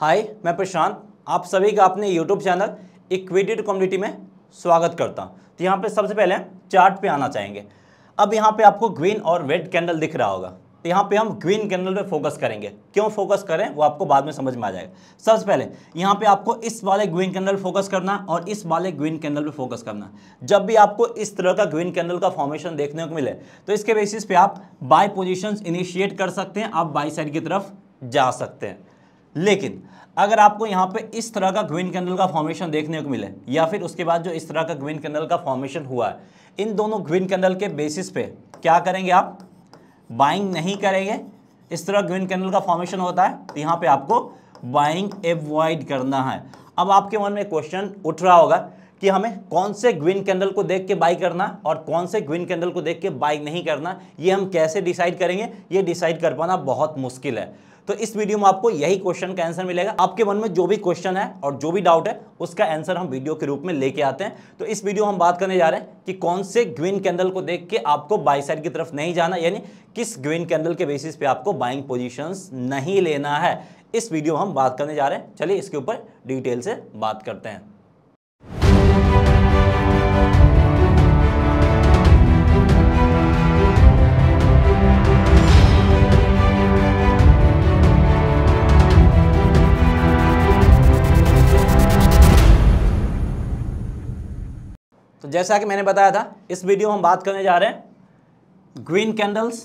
हाय मैं प्रशांत आप सभी का अपने यूट्यूब चैनल इक्विटेड कम्युनिटी में स्वागत करता हूँ तो यहाँ पे सबसे पहले चार्ट पे आना चाहेंगे अब यहाँ पे आपको ग्रीन और रेड कैंडल दिख रहा होगा तो यहाँ पे हम ग्रीन कैंडल पे फोकस करेंगे क्यों फोकस करें वो आपको बाद में समझ में आ जाएगा सबसे पहले यहाँ पर आपको इस वाले ग्रीन कैंडल फोकस करना और इस वाले ग्रीन कैंडल पर फोकस करना जब भी आपको इस तरह का ग्रीन कैंडल का फॉर्मेशन देखने को मिले तो इसके बेसिस पे आप बाई पोजिशन इनिशिएट कर सकते हैं आप बाई साइड की तरफ जा सकते हैं लेकिन अगर आपको यहाँ पे इस तरह का ग्रीन कैंडल का फॉर्मेशन देखने को मिले या फिर उसके बाद जो इस तरह का ग्रीन कैंडल का फॉर्मेशन हुआ है इन दोनों ग्रीन कैंडल के बेसिस पे क्या करेंगे आप बाइंग नहीं करेंगे इस तरह ग्रीन कैंडल का फॉर्मेशन होता है तो यहाँ पे आपको बाइंग एवॉइड करना है अब आपके मन में क्वेश्चन उठ रहा होगा कि हमें कौन से ग्विन कैंडल को देख के बाई करना और कौन से ग्विन कैंडल को देख के बाई नहीं करना ये हम कैसे डिसाइड करेंगे ये डिसाइड कर पाना बहुत मुश्किल है तो इस वीडियो में आपको यही क्वेश्चन का आंसर मिलेगा आपके मन में जो भी क्वेश्चन है और जो भी डाउट है उसका आंसर हम वीडियो के रूप में लेके आते हैं तो इस वीडियो में हम बात करने जा रहे हैं कि कौन से ग्रीन कैंडल को देख के आपको बाई साइड की तरफ नहीं जाना यानी किस ग्रीन कैंडल के बेसिस पे आपको बाइंग पोजिशन नहीं लेना है इस वीडियो हम बात करने जा रहे हैं चलिए इसके ऊपर डिटेल से बात करते हैं जैसा कि मैंने बताया था इस वीडियो में हम बात करने जा रहे हैं ग्रीन कैंडल्स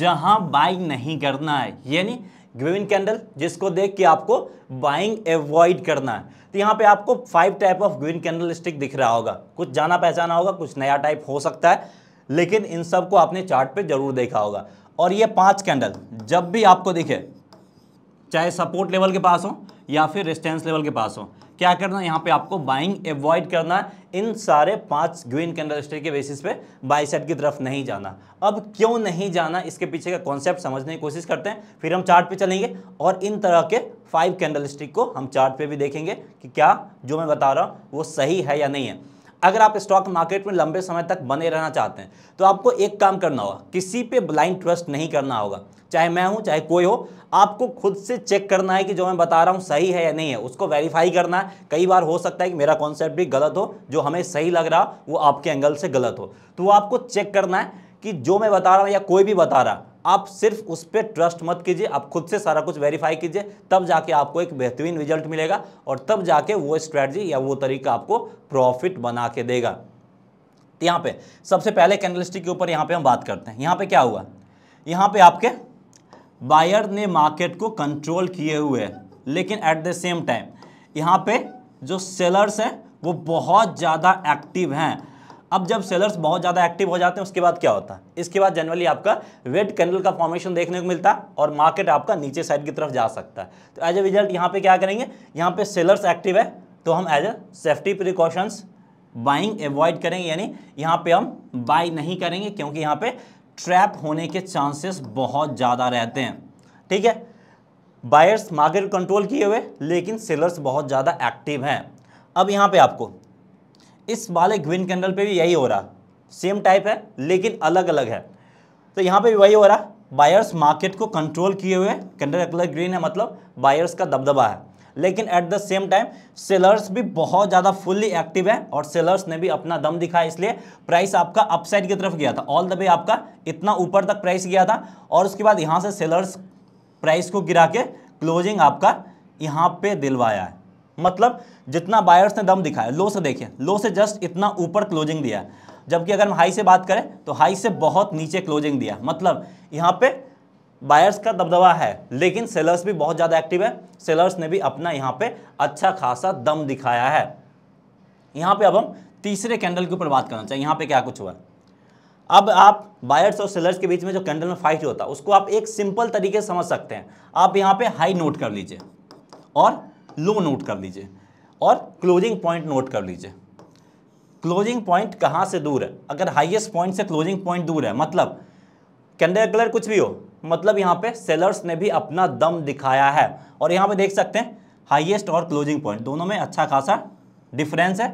जहां बाइंग नहीं करना है यानी ग्रीन कैंडल जिसको देख के आपको बाइंग एवॉइड करना है तो यहां पे आपको five type of green candle stick दिख रहा होगा कुछ जाना पहचाना होगा कुछ नया टाइप हो सकता है लेकिन इन सब को आपने चार्ट पे जरूर देखा होगा और ये पांच कैंडल जब भी आपको दिखे चाहे सपोर्ट लेवल के पास हो या फिर रेस्टेंस लेवल के पास हो क्या करना यहाँ पे आपको बाइंग एवॉइड करना है इन सारे पांच ग्रीन कैंडल कैंडलस्टिक के बेसिस पे बाई साइड की तरफ नहीं जाना अब क्यों नहीं जाना इसके पीछे का कॉन्सेप्ट समझने की कोशिश करते हैं फिर हम चार्ट पे चलेंगे और इन तरह के फाइव स्टिक को हम चार्ट पे भी देखेंगे कि क्या जो मैं बता रहा हूँ वो सही है या नहीं है अगर आप स्टॉक मार्केट में लंबे समय तक बने रहना चाहते हैं तो आपको एक काम करना होगा किसी पे ब्लाइंड ट्रस्ट नहीं करना होगा चाहे मैं हूं चाहे कोई हो आपको खुद से चेक करना है कि जो मैं बता रहा हूं सही है या नहीं है उसको वेरीफाई करना है कई बार हो सकता है कि मेरा कॉन्सेप्ट भी गलत हो जो हमें सही लग रहा वो आपके एंगल से गलत हो तो वो आपको चेक करना है कि जो मैं बता रहा हूँ या कोई भी बता रहा आप सिर्फ उस पर ट्रस्ट मत कीजिए आप खुद से सारा कुछ वेरीफाई कीजिए तब जाके आपको एक बेहतरीन रिजल्ट मिलेगा और तब जाके वो स्ट्रैटी या वो तरीका आपको प्रॉफिट बना के देगा तो यहाँ पे सबसे पहले कैंडलिस्टिक के ऊपर यहाँ पे हम बात करते हैं यहाँ पे क्या हुआ यहाँ पे आपके बायर ने मार्केट को कंट्रोल किए हुए लेकिन एट द सेम टाइम यहाँ पे जो सेलर्स हैं वो बहुत ज़्यादा एक्टिव हैं अब जब सेलर्स बहुत ज़्यादा एक्टिव हो जाते हैं उसके बाद क्या होता है इसके बाद जनरली आपका वेट कैंडल का फॉर्मेशन देखने को मिलता है और मार्केट आपका नीचे साइड की तरफ जा सकता है तो एज ए रिजल्ट यहाँ पे क्या करेंगे यहाँ पे सेलर्स एक्टिव है तो हम as a safety precautions buying avoid करेंगे यानी यहाँ पे हम बाई नहीं करेंगे क्योंकि यहाँ पे ट्रैप होने के चांसेस बहुत ज़्यादा रहते हैं ठीक है बायर्स मार्केट कंट्रोल किए हुए लेकिन सेलर्स बहुत ज़्यादा एक्टिव हैं अब यहाँ पे आपको इस वाले ग्विन कैंडल पे भी यही हो रहा सेम टाइप है लेकिन अलग अलग है तो यहाँ पे भी वही हो रहा बायर्स मार्केट को कंट्रोल किए हुए कैंडल कलर ग्रीन है मतलब बायर्स का दबदबा है लेकिन at the same time sellers भी बहुत ज़्यादा फुल्ली एक्टिव है और सेलर्स ने भी अपना दम दिखाया इसलिए प्राइस आपका अपसाइड की तरफ गया था ऑल द वे आपका इतना ऊपर तक प्राइस गया था और उसके बाद यहाँ से सेलर्स प्राइस को गिरा के क्लोजिंग आपका यहाँ पे दिलवाया है मतलब जितना बायर्स ने दम दिखाया लो से देखिए लो से जस्ट इतना ऊपर क्लोजिंग दिया जबकि अगर हम हाई से बात करें तो हाई से बहुत नीचे क्लोजिंग दिया मतलब यहाँ पे बायर्स का दबदबा है लेकिन सेलर्स भी बहुत ज़्यादा एक्टिव है सेलर्स ने भी अपना यहाँ पे अच्छा खासा दम दिखाया है यहाँ पे अब हम तीसरे कैंडल के ऊपर बात करना चाहिए यहाँ पे क्या कुछ हुआ अब आप बायर्स और सेलर्स के बीच में जो कैंडल में फाइट होता है उसको आप एक सिंपल तरीके से समझ सकते हैं आप यहाँ पे हाई नोट कर लीजिए और लो नोट कर लीजिए और क्लोजिंग पॉइंट नोट कर लीजिए क्लोजिंग पॉइंट कहाँ से दूर है अगर हाइएस्ट पॉइंट से क्लोजिंग पॉइंट दूर है मतलब कैंडल कलर कुछ भी हो मतलब यहाँ पे सेलर्स ने भी अपना दम दिखाया है और यहाँ पे देख सकते हैं हाईएस्ट और क्लोजिंग पॉइंट दोनों में अच्छा खासा डिफरेंस है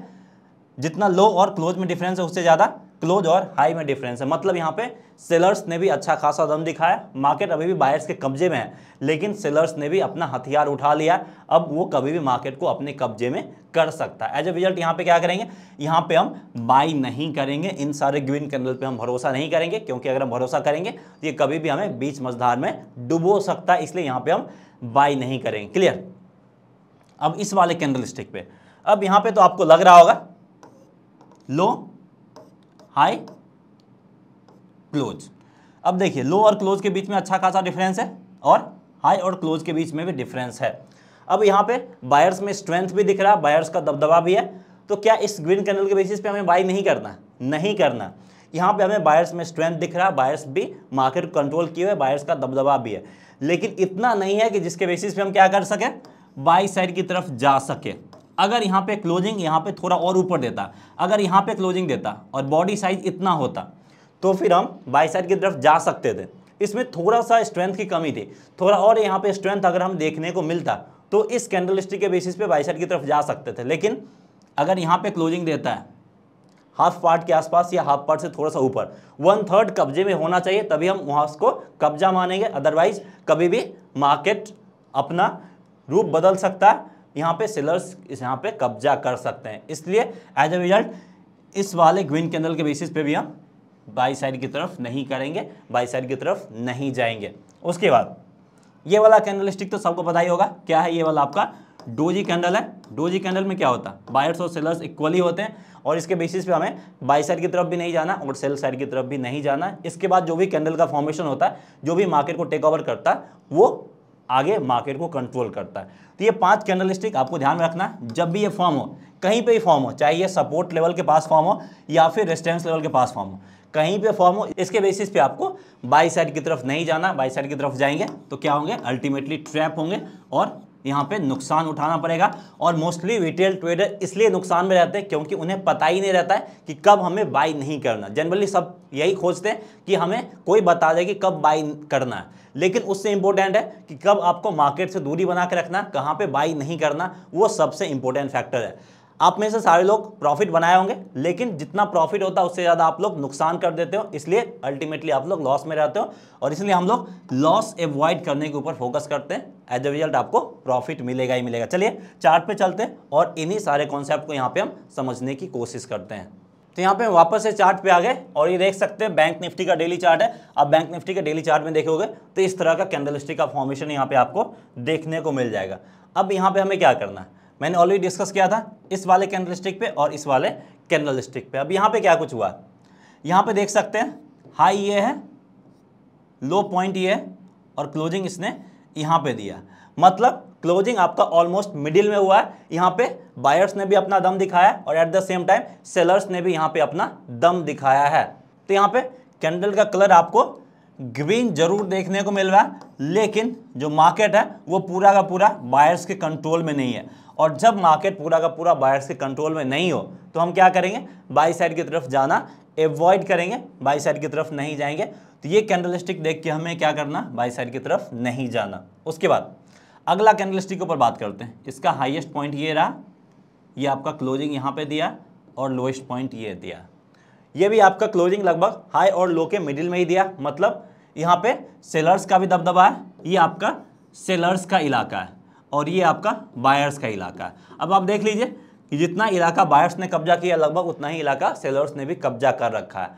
जितना लो और क्लोज में डिफरेंस है उससे ज़्यादा क्लोज और हाई में डिफरेंस है मतलब यहाँ पे सेलर्स ने भी अच्छा खासा दम दिखाया मार्केट अभी भी बायर्स के कब्जे में है लेकिन सेलर्स ने भी अपना हथियार उठा लिया अब वो कभी भी मार्केट को अपने कब्जे में कर सकता है एज ए रिजल्ट यहाँ पे क्या करेंगे यहाँ पे हम बाई नहीं करेंगे इन सारे ग्रीन कैंडल पे हम भरोसा नहीं करेंगे क्योंकि अगर हम भरोसा करेंगे तो ये कभी भी हमें बीच मझधार में डुबो सकता है इसलिए यहाँ पे हम बाई नहीं करेंगे क्लियर अब इस वाले कैंडल स्टिक पे अब यहाँ पे तो आपको लग रहा होगा लो हाई क्लोज अब देखिए लो और क्लोज के बीच में अच्छा खासा डिफरेंस है और हाई और क्लोज के बीच में भी डिफरेंस है अब यहाँ पे बायर्स में स्ट्रेंथ भी दिख रहा है बायर्स का दबदबा भी है तो क्या इस ग्रीन कैंडल के बेसिस पे हमें बाई नहीं करना नहीं करना यहाँ पे हमें बायर्स में स्ट्रेंथ दिख रहा है बायर्स भी मार्केट कंट्रोल किए हुए बायर्स का दबदबा भी है लेकिन इतना नहीं है कि जिसके बेसिस पे हम क्या कर सकें बाई साइड की तरफ जा सके अगर यहाँ पे क्लोजिंग यहाँ पे थोड़ा और ऊपर देता अगर यहाँ पे क्लोजिंग देता और बॉडी साइज इतना होता तो फिर हम बाई साइड की तरफ जा सकते थे इसमें थोड़ा सा स्ट्रेंथ की कमी थी थोड़ा और यहाँ पे स्ट्रेंथ अगर हम देखने को मिलता तो इस कैंडल स्टिक के बेसिस पे बाई साइड की तरफ जा सकते थे लेकिन अगर यहाँ पे क्लोजिंग देता है हाफ पार्ट के आसपास या हाफ पार्ट से थोड़ा सा ऊपर वन थर्ड कब्जे में होना चाहिए तभी हम वहाँ उसको कब्जा मानेंगे अदरवाइज कभी भी मार्केट अपना रूप बदल सकता है यहाँ पे सेलर्स इस यहाँ पे कब्जा कर सकते हैं इसलिए एज ए रिजल्ट इस वाले ग्विन कैंडल के बेसिस पे भी हम बाई साइड की तरफ नहीं करेंगे बाई साइड की तरफ नहीं जाएंगे उसके बाद ये वाला कैंडल स्टिक तो सबको पता ही होगा क्या है ये वाला आपका डोजी कैंडल है डोजी कैंडल में क्या होता है बायर्स और सेलर्स इक्वली होते हैं और इसके बेसिस पे हमें बाई साइड की तरफ भी नहीं जाना और सेल साइड की तरफ भी नहीं जाना इसके बाद जो भी कैंडल का फॉर्मेशन होता है जो भी मार्केट को टेक ओवर करता है वो आगे मार्केट को कंट्रोल करता है तो ये पांच कैंडलस्टिक आपको ध्यान में रखना है जब भी ये फॉर्म हो कहीं पे भी फॉर्म हो चाहे ये सपोर्ट लेवल के पास फॉर्म हो या फिर रेस्टेंस लेवल के पास फॉर्म हो कहीं पे फॉर्म हो इसके बेसिस पे आपको बाई साइड की तरफ नहीं जाना बाई साइड की तरफ जाएंगे तो क्या होंगे अल्टीमेटली ट्रैप होंगे और यहाँ पे नुकसान उठाना पड़ेगा और मोस्टली रिटेल ट्रेडर इसलिए नुकसान में रहते हैं क्योंकि उन्हें पता ही नहीं रहता है कि कब हमें बाई नहीं करना जनरली सब यही खोजते हैं कि हमें कोई बता दे कि कब बाई करना है लेकिन उससे इम्पोर्टेंट है कि कब आपको मार्केट से दूरी बना के रखना कहाँ पर बाई नहीं करना वो सबसे इम्पोर्टेंट फैक्टर है आप में से सारे लोग प्रॉफिट बनाए होंगे लेकिन जितना प्रॉफिट होता है उससे ज़्यादा आप लोग नुकसान कर देते हो इसलिए अल्टीमेटली आप लोग लॉस में रहते हो और इसलिए हम लोग लॉस एवॉइड करने के ऊपर फोकस करते हैं एज ए रिजल्ट आपको प्रॉफिट मिलेगा ही मिलेगा चलिए चार्ट पे चलते हैं और इन्हीं सारे कॉन्सेप्ट को यहाँ पर हम समझने की कोशिश करते हैं तो यहाँ पे वापस से चार्ट पे आ गए और ये देख सकते हैं बैंक निफ्टी का डेली चार्ट है आप बैंक निफ्टी के डेली चार्ट में देखोगे तो इस तरह का कैंडलिस्टिक का फॉर्मेशन यहाँ पे आपको देखने को मिल जाएगा अब यहाँ पे हमें क्या करना है मैंने ऑलरेडी डिस्कस किया था इस वाले कैंडल स्टिक पे और इस वाले कैंडल स्टिक पे अब यहाँ पे क्या कुछ हुआ यहाँ पे देख सकते हैं हाई ये है लो पॉइंट ये है और क्लोजिंग इसने यहाँ पे दिया मतलब क्लोजिंग आपका ऑलमोस्ट मिडिल में हुआ है यहाँ पे बायर्स ने भी अपना दम दिखाया और at the same time sellers ने भी यहाँ पे अपना दम दिखाया है तो यहाँ पे कैंडल का कलर आपको ग्रीन जरूर देखने को मिल रहा है लेकिन जो मार्केट है वो पूरा का पूरा बायर्स के कंट्रोल में नहीं है और जब मार्केट पूरा का पूरा बायर्स के कंट्रोल में नहीं हो तो हम क्या करेंगे बाई साइड की तरफ जाना एवॉइड करेंगे बाई साइड की तरफ नहीं जाएंगे तो ये कैंडलिस्टिक देख के हमें क्या करना बाई साइड की तरफ नहीं जाना उसके बाद अगला कैंडलिस्टिक के ऊपर बात करते हैं इसका हाइएस्ट पॉइंट ये रहा ये आपका क्लोजिंग यहाँ पर दिया और लोएस्ट पॉइंट ये दिया ये भी आपका क्लोजिंग लगभग हाई और लो के मिडिल में ही दिया मतलब यहाँ पे सेलर्स का भी दबदबा है ये आपका सेलर्स का इलाका है और ये आपका बायर्स का इलाका है अब आप देख लीजिए कि जितना इलाका बायर्स ने कब्जा किया लगभग उतना ही इलाका सेलर्स ने भी कब्जा कर रखा है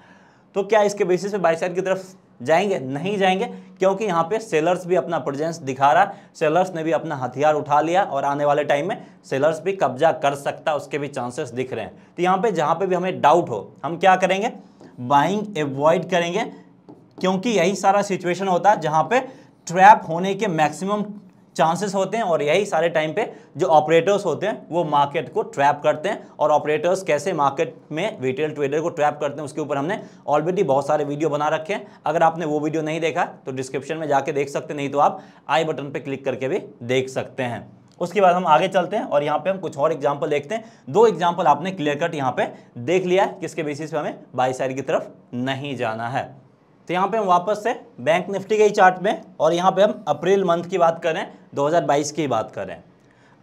तो क्या इसके बेसिस पे बाई की तरफ जाएंगे नहीं जाएंगे क्योंकि यहाँ पे सेलर्स भी अपना प्रेजेंस दिखा रहा है सेलर्स ने भी अपना हथियार उठा लिया और आने वाले टाइम में सेलर्स भी कब्जा कर सकता है उसके भी चांसेस दिख रहे हैं तो यहाँ पे जहाँ पे भी हमें डाउट हो हम क्या करेंगे बाइंग एवॉइड करेंगे क्योंकि यही सारा सिचुएशन होता है जहाँ पे ट्रैप होने के मैक्सिमम चांसेस होते हैं और यही सारे टाइम पे जो ऑपरेटर्स होते हैं वो मार्केट को ट्रैप करते हैं और ऑपरेटर्स कैसे मार्केट में रिटेल ट्रेडर को ट्रैप करते हैं उसके ऊपर हमने ऑलरेडी बहुत सारे वीडियो बना रखे हैं अगर आपने वो वीडियो नहीं देखा तो डिस्क्रिप्शन में जाके देख सकते नहीं तो आप आई बटन पर क्लिक करके भी देख सकते हैं उसके बाद हम आगे चलते हैं और यहाँ पे हम कुछ और एग्जाम्पल देखते हैं दो एग्जाम्पल आपने क्लियर कट यहाँ पे देख लिया है किसके बेसिस पे हमें बाई साइड की तरफ नहीं जाना है तो यहाँ पे हम वापस से बैंक निफ्टी के ही चार्ट में और यहाँ पे हम अप्रैल मंथ की बात करें 2022 की बात करें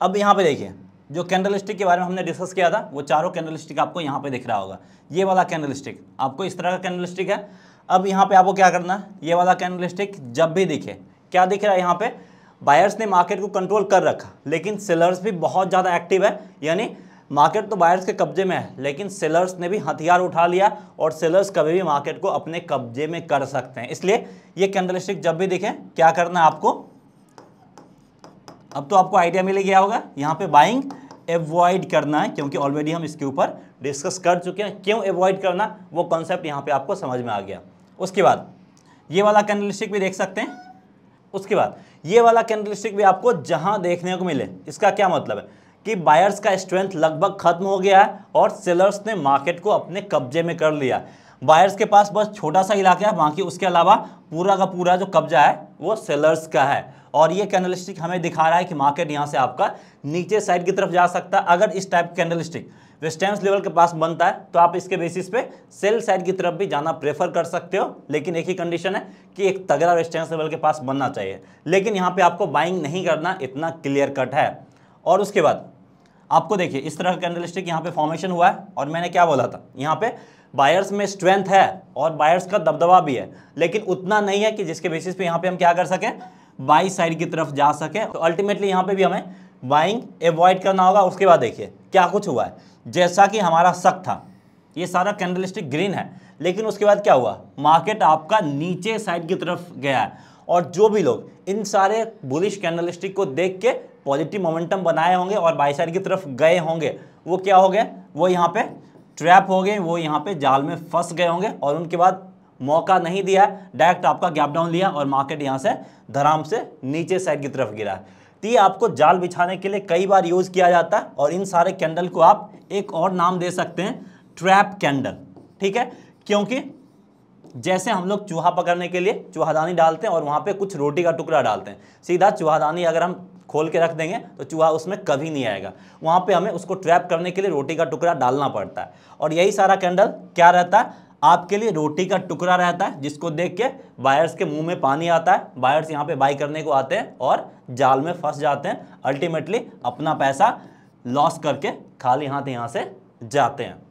अब यहाँ पे देखिए जो कैंडल स्टिक के बारे में हमने डिस्कस किया था वो चारों कैंडल स्टिक आपको यहाँ पे दिख रहा होगा ये वाला कैंडल स्टिक आपको इस तरह का कैंडल स्टिक है अब यहाँ पे आपको क्या करना है ये वाला कैंडल स्टिक जब भी दिखे क्या दिख रहा है यहाँ पे बायर्स ने मार्केट को कंट्रोल कर रखा लेकिन सेलर्स भी बहुत ज़्यादा एक्टिव है यानी मार्केट तो बायर्स के कब्जे में है लेकिन सेलर्स ने भी हथियार उठा लिया और सेलर्स कभी भी मार्केट को अपने कब्जे में कर सकते हैं इसलिए ये कैंडल स्टिक जब भी देखें क्या करना है आपको अब तो आपको आइडिया मिल गया होगा यहाँ पे बाइंग एवॉइड करना है क्योंकि ऑलरेडी हम इसके ऊपर डिस्कस कर चुके हैं क्यों एवॉइड करना वो कॉन्सेप्ट यहाँ पे आपको समझ में आ गया उसके बाद ये वाला कैंडल स्टिक भी देख सकते हैं उसके बाद ये वाला कैंडल स्टिक भी आपको जहाँ देखने को मिले इसका क्या मतलब है कि बायर्स का स्ट्रेंथ लगभग खत्म हो गया है और सेलर्स ने मार्केट को अपने कब्जे में कर लिया बायर्स के पास बस छोटा सा इलाका है बाकी उसके अलावा पूरा का पूरा जो कब्जा है वो सेलर्स का है और ये कैंडलस्टिक हमें दिखा रहा है कि मार्केट यहाँ से आपका नीचे साइड की तरफ जा सकता है अगर इस टाइप कैंडलस्टिक स्टिक लेवल के पास बनता है तो आप इसके बेसिस पे सेल साइड की तरफ भी जाना प्रेफर कर सकते हो लेकिन एक ही कंडीशन है कि एक तगड़ा रेस्टेंस लेवल के पास बनना चाहिए लेकिन यहाँ पे आपको बाइंग नहीं करना इतना क्लियर कट है और उसके बाद आपको देखिए इस तरह का कैंडल स्टिक यहाँ पे फॉर्मेशन हुआ है और मैंने क्या बोला था यहाँ पे बायर्स में स्ट्रेंथ है और बायर्स का दबदबा भी है लेकिन उतना नहीं है कि जिसके बेसिस पे यहाँ पे हम क्या कर सकें बाई साइड की तरफ जा सकें तो अल्टीमेटली यहाँ पे भी हमें बाइंग एवॉइड करना होगा उसके बाद देखिए क्या कुछ हुआ है जैसा कि हमारा शक था ये सारा कैंडल ग्रीन है लेकिन उसके बाद क्या हुआ मार्केट आपका नीचे साइड की तरफ गया है और जो भी लोग इन सारे बुलिश कैंडलिस्टिक को देख के पॉजिटिव मोमेंटम बनाए होंगे और बाई साइड की तरफ गए होंगे वो क्या हो गए वो यहाँ पे ट्रैप हो गए वो यहाँ पे जाल में फंस गए होंगे और उनके बाद मौका नहीं दिया डायरेक्ट आपका गैप डाउन लिया और मार्केट यहाँ से धराम से नीचे साइड की तरफ गिरा तो ये आपको जाल बिछाने के लिए कई बार यूज़ किया जाता है और इन सारे कैंडल को आप एक और नाम दे सकते हैं ट्रैप कैंडल ठीक है क्योंकि जैसे हम लोग चूहा पकड़ने के लिए चूहादानी डालते हैं और वहाँ पे कुछ रोटी का टुकड़ा डालते हैं सीधा चूहादानी अगर हम खोल के रख देंगे तो चूहा उसमें कभी नहीं आएगा वहाँ पे हमें उसको ट्रैप करने के लिए रोटी का टुकड़ा डालना पड़ता है और यही सारा कैंडल क्या रहता है आपके लिए रोटी का टुकड़ा रहता है जिसको देख के बायर्स के मुंह में पानी आता है बायर्स यहाँ पे बाई करने को आते हैं और जाल में फंस जाते हैं अल्टीमेटली अपना पैसा लॉस करके खाली हाथ यहाँ से जाते हैं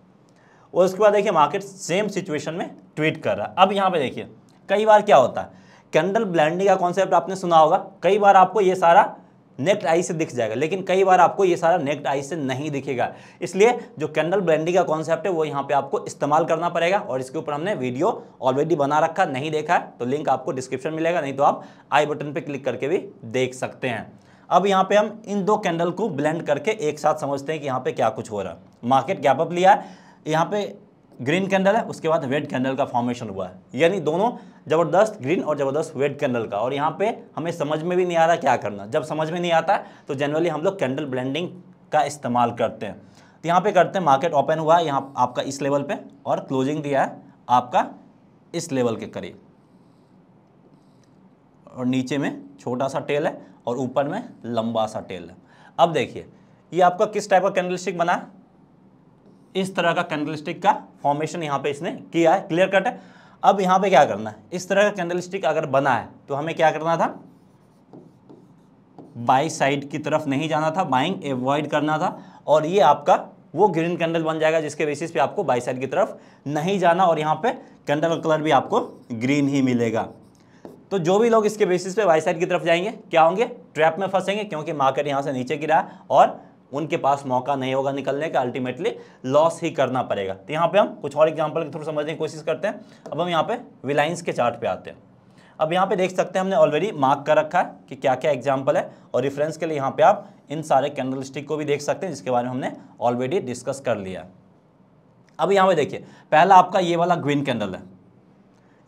और उसके बाद देखिए मार्केट सेम सिचुएशन में ट्वीट कर रहा है अब यहाँ पे देखिए कई बार क्या होता है कैंडल ब्लैंडिंग का कॉन्सेप्ट आपने सुना होगा कई बार आपको ये सारा नेक्ट आई से दिख जाएगा लेकिन कई बार आपको ये सारा नेक्ट आई से नहीं दिखेगा इसलिए जो कैंडल ब्लेंडिंग का कॉन्सेप्ट है वो यहाँ पे आपको इस्तेमाल करना पड़ेगा और इसके ऊपर हमने वीडियो ऑलरेडी बना रखा नहीं देखा है तो लिंक आपको डिस्क्रिप्शन मिलेगा नहीं तो आप आई बटन पर क्लिक करके भी देख सकते हैं अब यहाँ पे हम इन दो कैंडल को ब्लेंड करके एक साथ समझते हैं कि यहाँ पे क्या कुछ हो रहा है मार्केट गैपअप लिया है यहाँ पे ग्रीन कैंडल है उसके बाद रेड कैंडल का फॉर्मेशन हुआ है यानी दोनों जबरदस्त ग्रीन और जबरदस्त रेड कैंडल का और यहाँ पे हमें समझ में भी नहीं आ रहा क्या करना जब समझ में नहीं आता तो जनरली हम लोग कैंडल ब्लेंडिंग का इस्तेमाल करते हैं तो यहाँ पे करते हैं मार्केट ओपन हुआ है यहाँ आपका इस लेवल पे और क्लोजिंग दिया है आपका इस लेवल के करीब और नीचे में छोटा सा टेल है और ऊपर में लंबा सा टेल है अब देखिए ये आपका किस टाइप का कैंडल बना है इस तरह का कैंडलस्टिक का फॉर्मेशन यहाँ पे इसने किया है क्लियर कट है अब यहाँ पे क्या करना है इस तरह का कैंडलस्टिक अगर बना है तो हमें क्या करना था बाई साइड की तरफ नहीं जाना था बाइंग एवॉइड करना था और ये आपका वो ग्रीन कैंडल बन जाएगा जिसके बेसिस पे आपको बाई साइड की तरफ नहीं जाना और यहाँ पे कैंडल का कलर भी आपको ग्रीन ही मिलेगा तो जो भी लोग इसके बेसिस पे बाई साइड की तरफ जाएंगे क्या होंगे ट्रैप में फंसेंगे क्योंकि मार्केट यहाँ से नीचे गिरा और उनके पास मौका नहीं होगा निकलने का अल्टीमेटली लॉस ही करना पड़ेगा तो यहाँ पे हम कुछ और एग्जांपल के थ्रू समझने की कोशिश करते हैं अब हम यहाँ पे रिलायंस के चार्ट पे आते हैं अब यहाँ पे देख सकते हैं हमने ऑलरेडी मार्क कर रखा है कि क्या क्या एग्जाम्पल है और रिफरेंस के लिए यहाँ पे आप इन सारे कैंडल स्टिक को भी देख सकते हैं जिसके बारे में हमने ऑलरेडी डिस्कस कर लिया है अब यहाँ पर देखिए पहला आपका ये वाला ग्रीन कैंडल है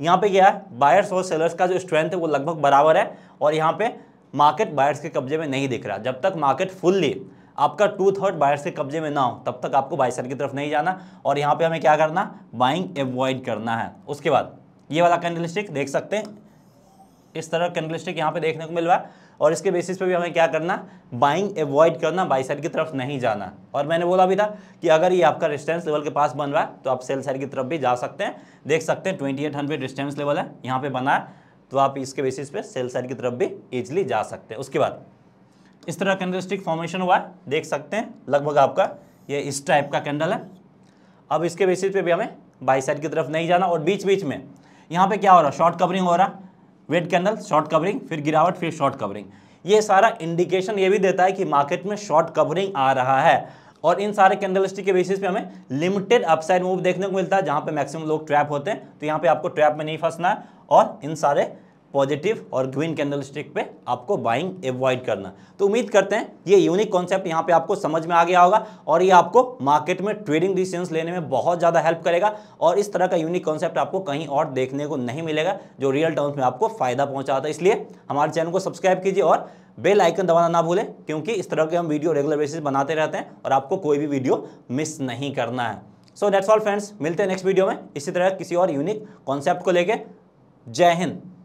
यहाँ पे क्या है बायर्स और सेलर्स का जो स्ट्रेंथ है वो लगभग बराबर है और यहाँ पर मार्केट बायर्स के कब्जे में नहीं दिख रहा जब तक मार्केट फुल्ली आपका टू थर्ड बायर से कब्जे में ना हो तब तक आपको बाई की तरफ नहीं जाना और यहाँ पे हमें क्या करना बाइंग एवॉइड करना है उसके बाद ये वाला कैंडल स्टिक देख सकते हैं इस तरह कैंडल स्टिक यहाँ पे देखने को मिल रहा है और इसके बेसिस पे भी हमें क्या करना बाइंग एवॉइड करना बाई साइड की तरफ नहीं जाना और मैंने बोला भी था कि अगर ये आपका रिस्टेंस लेवल के पास बन रहा है तो आप सेल साइड की तरफ भी जा सकते हैं देख सकते हैं twenty eight hundred resistance level है यहाँ पर बना है तो आप इसके बेसिस पे सेल साइड की तरफ भी ईजिली जा सकते हैं उसके बाद इस तरह कैंडलस्टिक फॉर्मेशन हुआ है देख सकते हैं लगभग आपका ये इस टाइप का कैंडल है अब इसके बेसिस पे भी हमें बाई साइड की तरफ नहीं जाना और बीच बीच में यहाँ पे क्या हो रहा है शॉर्ट कवरिंग हो रहा है वेट कैंडल शॉर्ट कवरिंग फिर गिरावट फिर शॉर्ट कवरिंग ये सारा इंडिकेशन ये भी देता है कि मार्केट में शॉर्ट कवरिंग आ रहा है और इन सारे कैंडलस्टिक के बेसिस पे हमें लिमिटेड अपसाइड मूव देखने को मिलता है जहाँ पे मैक्सिमम लोग ट्रैप होते हैं तो यहाँ पे आपको ट्रैप में नहीं फंसना है और इन सारे पॉजिटिव और ग्रीन कैंडल स्टिक पे आपको बाइंग एवॉइड करना तो उम्मीद करते हैं ये यूनिक कॉन्सेप्ट यहाँ पे आपको समझ में आ गया होगा और ये आपको मार्केट में ट्रेडिंग डिसीजन लेने में बहुत ज़्यादा हेल्प करेगा और इस तरह का यूनिक कॉन्सेप्ट आपको कहीं और देखने को नहीं मिलेगा जो रियल टर्म्स में आपको फायदा पहुँचाता है इसलिए हमारे चैनल को सब्सक्राइब कीजिए और बेल आइकन दबाना ना भूलें क्योंकि इस तरह के हम वीडियो रेगुलर बेसिस बनाते रहते हैं और आपको कोई भी वीडियो मिस नहीं करना है सो डेट्स ऑल फ्रेंड्स मिलते हैं नेक्स्ट वीडियो में इसी तरह किसी और यूनिक कॉन्सेप्ट को लेकर जय हिंद